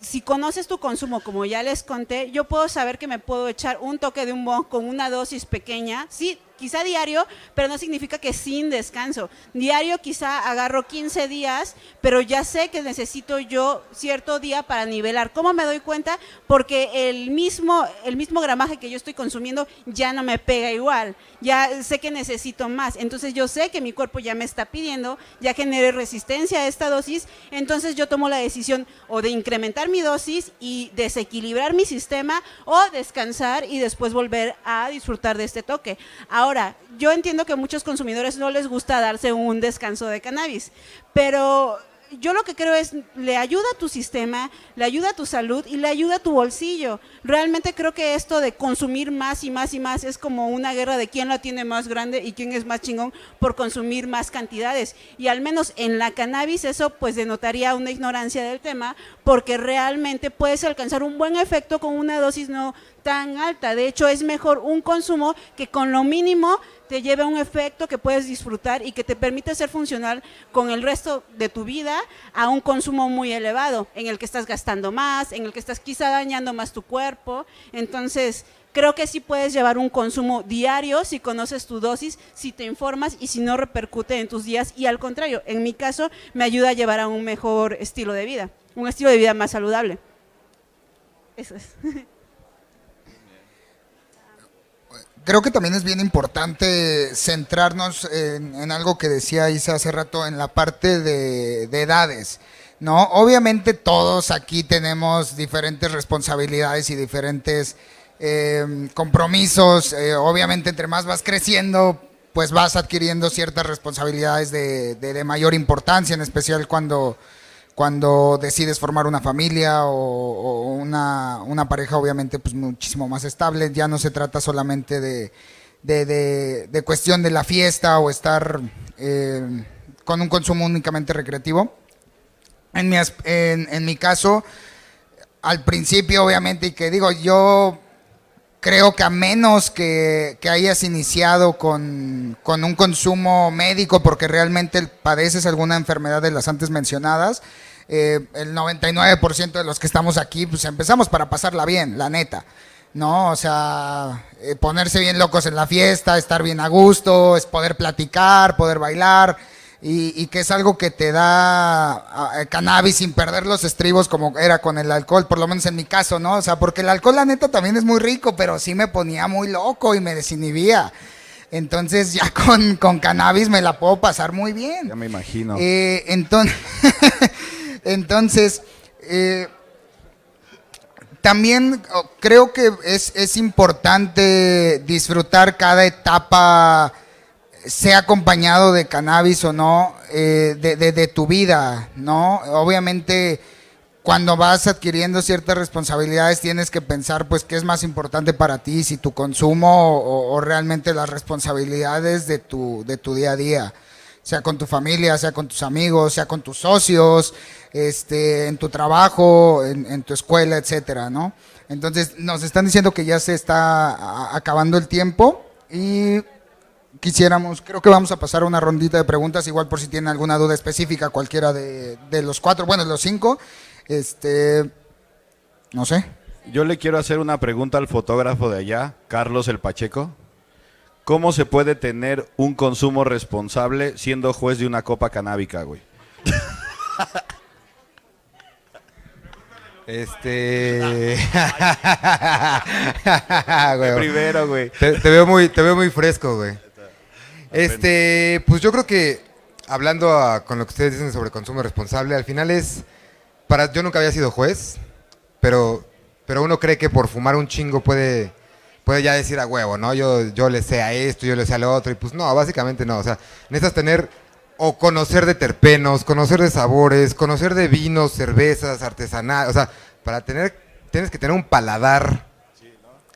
si conoces tu consumo, como ya les conté, yo puedo saber que me puedo echar un toque de un con una dosis pequeña, sí, quizá diario, pero no significa que sin descanso. Diario quizá agarro 15 días, pero ya sé que necesito yo cierto día para nivelar. ¿Cómo me doy cuenta? Porque el mismo, el mismo gramaje que yo estoy consumiendo ya no me pega igual, ya sé que necesito más. Entonces yo sé que mi cuerpo ya me está pidiendo, ya generé resistencia a esta dosis, entonces yo tomo la decisión o de incrementar mi dosis y desequilibrar mi sistema o descansar y después volver a disfrutar de este toque. Ahora, Ahora, yo entiendo que a muchos consumidores no les gusta darse un descanso de cannabis, pero yo lo que creo es, le ayuda a tu sistema, le ayuda a tu salud y le ayuda a tu bolsillo. Realmente creo que esto de consumir más y más y más es como una guerra de quién la tiene más grande y quién es más chingón por consumir más cantidades. Y al menos en la cannabis eso pues denotaría una ignorancia del tema porque realmente puedes alcanzar un buen efecto con una dosis no tan alta. De hecho, es mejor un consumo que con lo mínimo te lleve a un efecto que puedes disfrutar y que te permite ser funcional con el resto de tu vida a un consumo muy elevado, en el que estás gastando más, en el que estás quizá dañando más tu cuerpo. Entonces, creo que sí puedes llevar un consumo diario si conoces tu dosis, si te informas y si no repercute en tus días. Y al contrario, en mi caso, me ayuda a llevar a un mejor estilo de vida, un estilo de vida más saludable. Eso es. creo que también es bien importante centrarnos en, algo que decía Isa hace rato, en la parte de, edades. ¿no? Obviamente todos aquí tenemos diferentes responsabilidades y diferentes em, compromisos. Eh, obviamente entre más vas creciendo, pues vas adquiriendo ciertas responsabilidades de mayor importancia, en especial cuando cuando decides formar una familia o, una, pareja obviamente pues muchísimo más estable, ya no se trata solamente de, cuestión de la fiesta o estar eh, con un consumo únicamente recreativo. En mi, en mi caso, al principio obviamente, y que digo, yo creo que a menos que, hayas iniciado con, un consumo médico porque realmente padeces alguna enfermedad de las antes mencionadas, eh, el 99% de los que estamos aquí, pues empezamos para pasarla bien, la neta. ¿No? O sea, eh, ponerse bien locos en la fiesta, estar bien a gusto, es poder platicar, poder bailar y, que es algo que te da cannabis sin perder los estribos como era con el alcohol, por lo menos en mi caso, ¿no? O sea, porque el alcohol la neta también es muy rico, pero sí me ponía muy loco y me desinhibía. Entonces ya con, cannabis me la puedo pasar muy bien. Ya me imagino. Eh, entonces, entonces eh, también oh, creo que es, es importante disfrutar cada etapa sea acompañado de cannabis o no, eh, de, tu vida, ¿no? Obviamente, cuando vas adquiriendo ciertas responsabilidades, tienes que pensar, pues, qué es más importante para ti, si tu consumo o, realmente las responsabilidades de tu, de tu día a día, sea con tu familia, sea con tus amigos, sea con tus socios, este, en tu trabajo, en, en tu escuela, etcétera, ¿no? Entonces, nos están diciendo que ya se está acabando el tiempo y quisiéramos, creo que vamos a pasar una rondita de preguntas, igual por si tienen alguna duda específica, cualquiera de, los cuatro, bueno, los cinco, este, no sé. Yo le quiero hacer una pregunta al fotógrafo de allá, Carlos el Pacheco. ¿Cómo se puede tener un consumo responsable siendo juez de una copa canábica, güey? Este. Primero, güey. te, veo muy, te veo muy fresco, güey. Este, pues yo creo que hablando con lo que ustedes dicen sobre consumo responsable, al final es para yo nunca había sido juez, pero pero uno cree que por fumar un chingo puede puede ya decir a huevo, ¿no? Yo yo le sé a esto, yo le sé a lo otro y pues no, básicamente no, o sea, necesitas tener o conocer de terpenos, conocer de sabores, conocer de vinos, cervezas, artesanales, o sea, para tener tienes que tener un paladar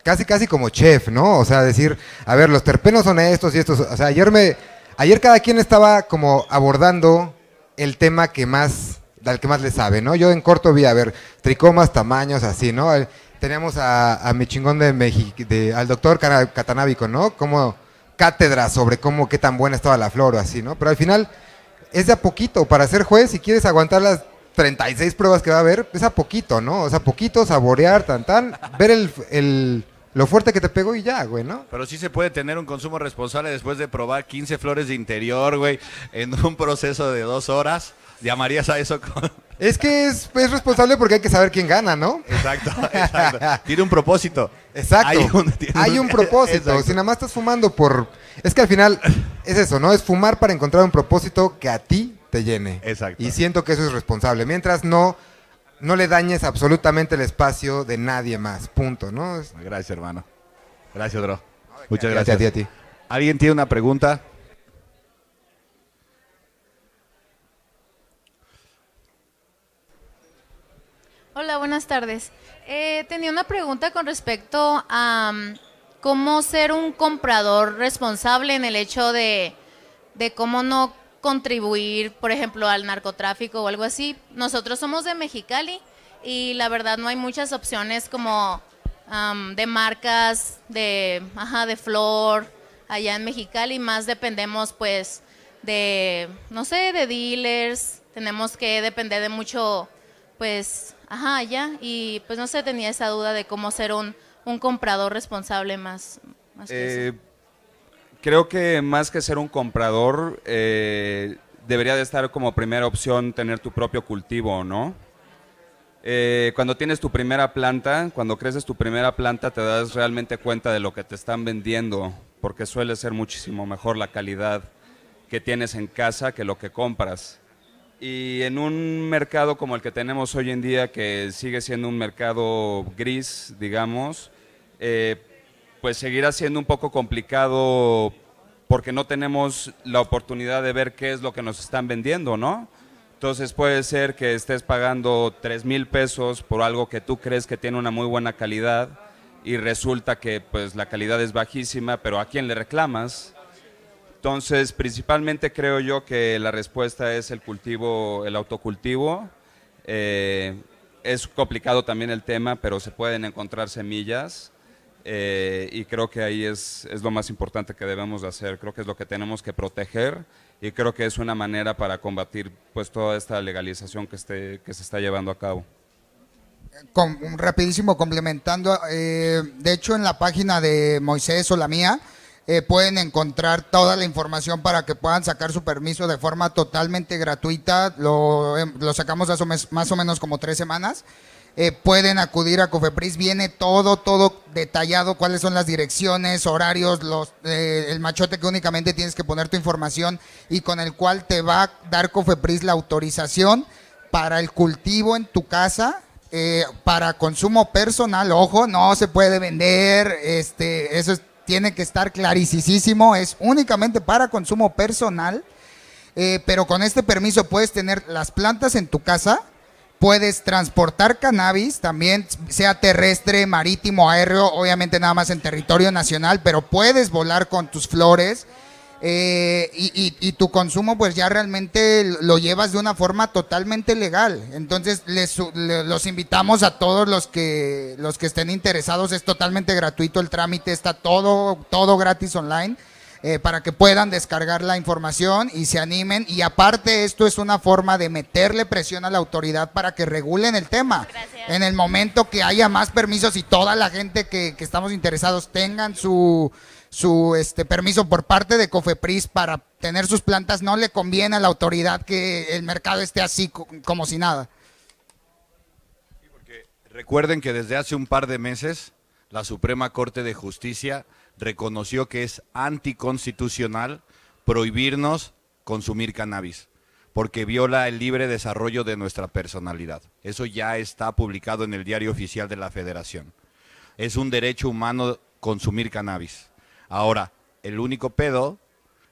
casi casi como chef, ¿no? O sea, decir, a ver, los terpenos son estos y estos. O sea, ayer me, ayer cada quien estaba como abordando el tema que más, al que más le sabe, ¿no? Yo en corto vi, a ver, tricomas, tamaños, así, ¿no? Teníamos a, mi chingón de, México, de al doctor Catanábico, ¿no? Como cátedra sobre cómo, qué tan buena estaba la flor o así, ¿no? Pero al final es de a poquito, para ser juez, si quieres aguantar las 36 pruebas que va a haber, es a poquito, ¿no? O sea, poquito, saborear, tan, tan, ver el lo fuerte que te pegó y ya, güey, ¿no? Pero sí se puede tener un consumo responsable después de probar 15 flores de interior, güey, en un proceso de dos horas. ¿Llamarías a eso con...? Es que es, responsable porque hay que saber quién gana, ¿no? Exacto, exacto. Tiene un propósito. Exacto. Hay un, propósito. Si nada más estás fumando por... Es que al final es eso, ¿no? Es fumar para encontrar un propósito que a ti te llene. Exacto. Y siento que eso es responsable. Mientras no no le dañes absolutamente el espacio de nadie más. Punto, ¿no? Gracias, hermano. Gracias, Dro. Muchas gracias. A ti, a ti. ¿Alguien tiene una pregunta? Hola, buenas tardes. Eh, tenía una pregunta con respecto a mm, cómo ser un comprador responsable en el hecho de, de cómo no contribuir, por ejemplo, al narcotráfico o algo así. Nosotros somos de Mexicali y la verdad no hay muchas opciones como de marcas, de, ajá, de flor allá en Mexicali, más dependemos pues de, no sé, de dealers, tenemos que depender de mucho, pues, ajá, ya, y pues no sé, tenía esa duda de cómo ser un, comprador responsable más. Eh, creo que más que ser un comprador, eh, debería de estar como primera opción tener tu propio cultivo, ¿no? Eh, cuando tienes tu primera planta, cuando creces tu primera planta, te das realmente cuenta de lo que te están vendiendo, porque suele ser muchísimo mejor la calidad que tienes en casa que lo que compras. Y en un mercado como el que tenemos hoy en día, que sigue siendo un mercado gris, digamos, eh, pues seguirá siendo un poco complicado porque no tenemos la oportunidad de ver qué es lo que nos están vendiendo, ¿no? Entonces puede ser que estés pagando 3 mil pesos por algo que tú crees que tiene una muy buena calidad y resulta que pues la calidad es bajísima, pero ¿a quién le reclamas? Entonces, principalmente creo yo que la respuesta es el cultivo, el autocultivo. Eh, es complicado también el tema, pero se pueden encontrar semillas. Eh, y creo que ahí es, es lo más importante que debemos hacer, creo que es lo que tenemos que proteger y creo que es una manera para combatir pues toda esta legalización que, esté, que se está llevando a cabo. Con, rapidísimo, complementando, eh, de hecho en la página de Moisés o la mía eh, pueden encontrar toda la información para que puedan sacar su permiso de forma totalmente gratuita, lo, em, lo sacamos hace más o menos como tres semanas. Eh, pueden acudir a Cofepris. Viene todo, todo detallado, cuáles son las direcciones, horarios, los, eh, el machote que únicamente tienes que poner tu información y con el cual te va a dar Cofepris la autorización para el cultivo en tu casa. Eh, para consumo personal, ojo, no se puede vender, este, eso tiene que estar clarísimo, es únicamente para consumo personal, pero con este permiso puedes tener las plantas en tu casa, Puedes transportar cannabis también, sea terrestre, marítimo, aéreo, obviamente nada más en territorio nacional, pero puedes volar con tus flores. Eh, y, tu consumo pues ya realmente lo llevas de una forma totalmente legal. Entonces los invitamos a todos los que, los que estén interesados, es totalmente gratuito el trámite, está todo, todo gratis online. Eh, para que puedan descargar la información y se animen. Y aparte esto es una forma de meterle presión a la autoridad para que regulen el tema. En el momento que haya más permisos y toda la gente que, estamos interesados tengan su su este permiso por parte de Cofepris para tener sus plantas, no le conviene a la autoridad que el mercado esté así como si nada. recuerden que desde hace un par de meses la Suprema Corte de Justicia reconoció que es anticonstitucional prohibirnos consumir cannabis, porque viola el libre desarrollo de nuestra personalidad. Eso ya está publicado en el diario oficial de la Federación. Es un derecho humano consumir cannabis. Ahora, el único pedo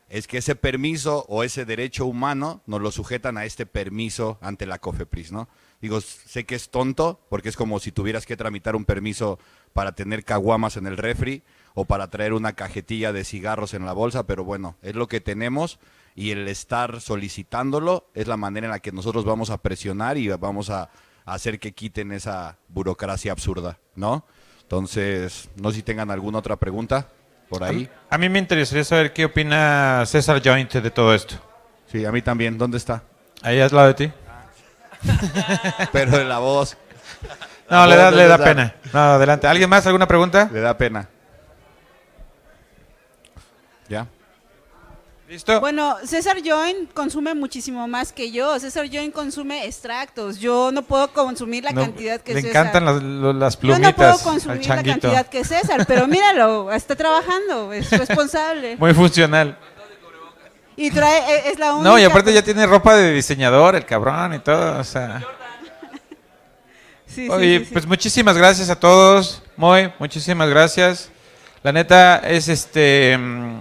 es que ese permiso o ese derecho humano nos lo sujetan a este permiso ante la COFEPRIS, ¿no? Digo, sé que es tonto, porque es como si tuvieras que tramitar un permiso para tener caguamas en el refri o para traer una cajetilla de cigarros en la bolsa, pero bueno, es lo que tenemos y el estar solicitándolo es la manera en la que nosotros vamos a presionar y vamos a hacer que quiten esa burocracia absurda, ¿no? Entonces, no sé si tengan alguna otra pregunta por ahí. A mí me interesaría saber qué opina César Joint de todo esto. Sí, a mí también. ¿Dónde está? Ahí al lado de ti. Pero la voz. No, la le voz da, no le da pena. No, adelante. ¿Alguien más? ¿Alguna pregunta? Le da pena. ¿Ya? ¿Listo? Bueno, César Join consume muchísimo más que yo. César Join consume extractos. Yo no puedo consumir la cantidad que le César. Le encantan las, las, plumitas. Yo no puedo consumir la cantidad que César, pero míralo, está trabajando, es responsable. Muy funcional. Y trae, e, es la única. No, y aparte ya tiene ropa de diseñador, el cabrón y todo, o sea. Sí, sí, sí, pues muchísimas gracias a todos. muy, muchísimas gracias. La neta es este mm,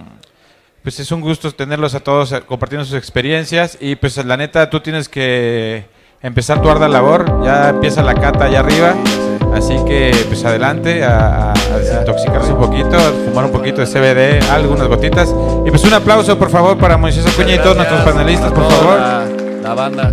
pues es un gusto tenerlos a todos eh, compartiendo sus experiencias y pues la neta tú tienes que empezar tu arda labor, ya empieza la cata allá arriba, así que pues adelante a intoxicarse un poquito, fumar un poquito de CBD, algunas gotitas. Y pues un aplauso, por favor, para Moisés Acuña y todos nuestros panelistas, por favor. la banda.